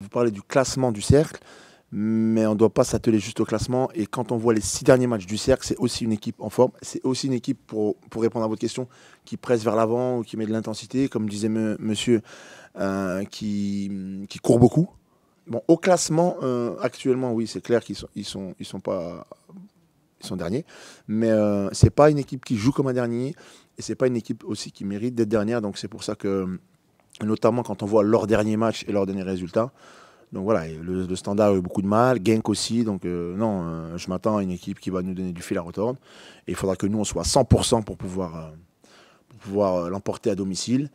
Vous parlez du classement du cercle, mais on ne doit pas s'atteler juste au classement. Et quand on voit les six derniers matchs du cercle, c'est aussi une équipe en forme. C'est aussi une équipe, pour, répondre à votre question, qui presse vers l'avant ou qui met de l'intensité, comme disait monsieur, euh, qui, court beaucoup. Bon, au classement, euh, actuellement, oui, c'est clair qu'ils sont, ils sont, ils sont pas. sont derniers. Mais euh, ce n'est pas une équipe qui joue comme un dernier. Et ce n'est pas une équipe aussi qui mérite d'être dernière. Donc c'est pour ça que notamment quand on voit leurs dernier match et leurs dernier résultat. Donc voilà, le, standard a eu beaucoup de mal, Genk aussi. Donc euh, non, euh, je m'attends à une équipe qui va nous donner du fil à retordre. Et il faudra que nous, on soit à 100% pour pouvoir, euh, pouvoir l'emporter à domicile.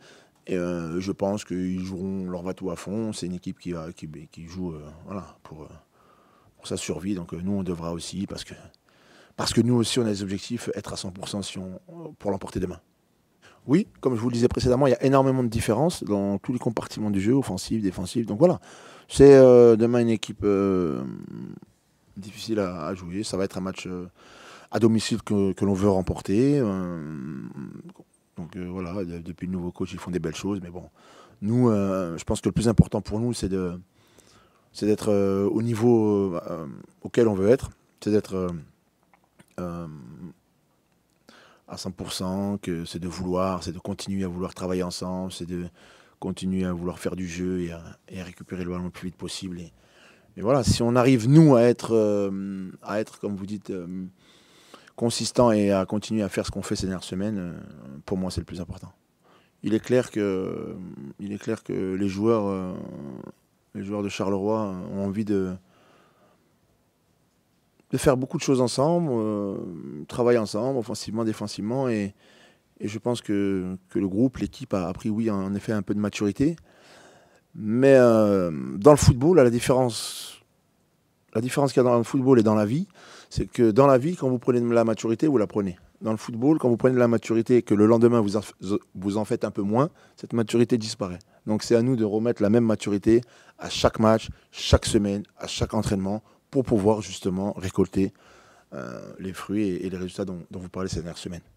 Et je pense qu'ils joueront leur bateau à fond. C'est une équipe qui, va, qui, qui joue voilà, pour, sa survie. Donc nous, on devra aussi, parce que, parce que nous aussi, on a des objectifs, être à 100% pour l'emporter demain. Oui, comme je vous le disais précédemment, il y a énormément de différences dans tous les compartiments du jeu, offensif, défensif. Donc voilà, c'est euh, demain une équipe euh, difficile à, jouer. Ça va être un match euh, à domicile que, l'on veut remporter. donc voilà, depuis le nouveau coach, ils font des belles choses. Mais bon, nous, je pense que le plus important pour nous, c'est de c'est d'être au niveau auquel on veut être, c'est d'être à 100%, que c'est de vouloir, c'est de continuer à vouloir travailler ensemble, c'est de continuer à vouloir faire du jeu et à, récupérer le ballon le plus vite possible. Et, voilà, si on arrive, nous, à être, euh, à être comme vous dites, euh, consistant et à continuer à faire ce qu'on fait ces dernières semaines, euh, pour moi, c'est le plus important. Il est clair que, il est clair que les, joueurs, les joueurs de Charleroi ont envie de de faire beaucoup de choses ensemble, euh, travailler ensemble, offensivement, défensivement. Et, je pense que, le groupe, l'équipe a, appris, oui, en effet, un peu de maturité. Mais euh, dans le football, la différence, la différence qu'il y a dans le football et dans la vie, c'est que dans la vie, quand vous prenez de la maturité, vous la prenez. Dans le football, quand vous prenez de la maturité et que le lendemain, vous, vous en faites un peu moins, cette maturité disparaît. Donc c'est à nous de remettre la même maturité à chaque match, chaque semaine, à chaque entraînement, pour pouvoir justement récolter euh, les fruits et, les résultats dont vous parlez ces dernières semaines.